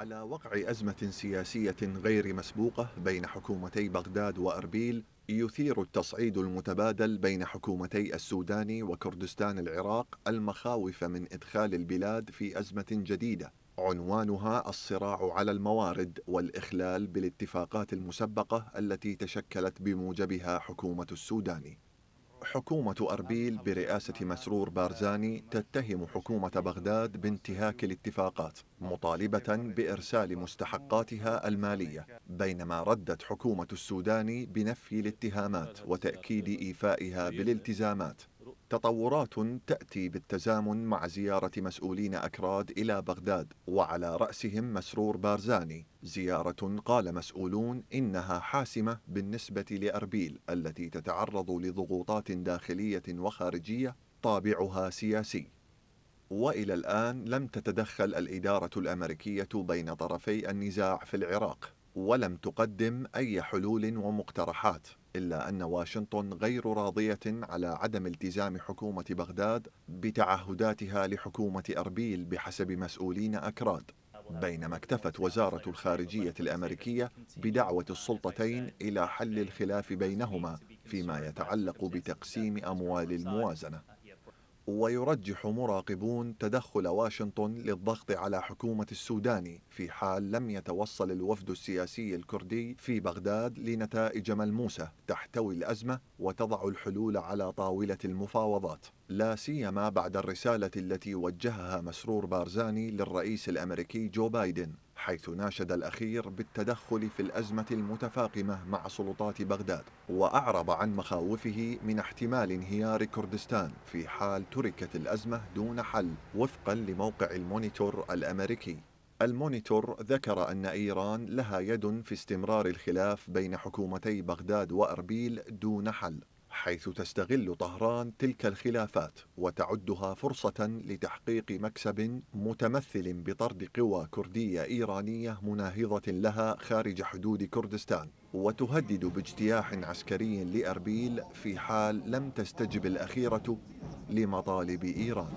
على وقع أزمة سياسية غير مسبوقة بين حكومتي بغداد وأربيل يثير التصعيد المتبادل بين حكومتي السودان وكردستان العراق المخاوف من إدخال البلاد في أزمة جديدة عنوانها الصراع على الموارد والإخلال بالاتفاقات المسبقة التي تشكلت بموجبها حكومة السودان حكومة أربيل برئاسة مسرور بارزاني تتهم حكومة بغداد بانتهاك الاتفاقات مطالبة بإرسال مستحقاتها المالية بينما ردت حكومة السودان بنفي الاتهامات وتأكيد إيفائها بالالتزامات تطورات تأتي بالتزامن مع زيارة مسؤولين أكراد إلى بغداد وعلى رأسهم مسرور بارزاني زيارة قال مسؤولون إنها حاسمة بالنسبة لأربيل التي تتعرض لضغوطات داخلية وخارجية طابعها سياسي والى الان لم تتدخل الاداره الامريكيه بين طرفي النزاع في العراق ولم تقدم اي حلول ومقترحات إلا أن واشنطن غير راضية على عدم التزام حكومة بغداد بتعهداتها لحكومة أربيل بحسب مسؤولين أكراد بينما اكتفت وزارة الخارجية الأمريكية بدعوة السلطتين إلى حل الخلاف بينهما فيما يتعلق بتقسيم أموال الموازنة ويرجح مراقبون تدخل واشنطن للضغط على حكومة السودان في حال لم يتوصل الوفد السياسي الكردي في بغداد لنتائج ملموسة تحتوي الأزمة وتضع الحلول على طاولة المفاوضات لا سيما بعد الرسالة التي وجهها مسرور بارزاني للرئيس الأمريكي جو بايدن حيث ناشد الأخير بالتدخل في الأزمة المتفاقمة مع سلطات بغداد وأعرب عن مخاوفه من احتمال انهيار كردستان في حال تركت الأزمة دون حل وفقا لموقع المونيتور الأمريكي المونيتور ذكر أن إيران لها يد في استمرار الخلاف بين حكومتي بغداد وأربيل دون حل حيث تستغل طهران تلك الخلافات وتعدها فرصة لتحقيق مكسب متمثل بطرد قوى كردية إيرانية مناهضة لها خارج حدود كردستان وتهدد باجتياح عسكري لأربيل في حال لم تستجب الأخيرة لمطالب إيران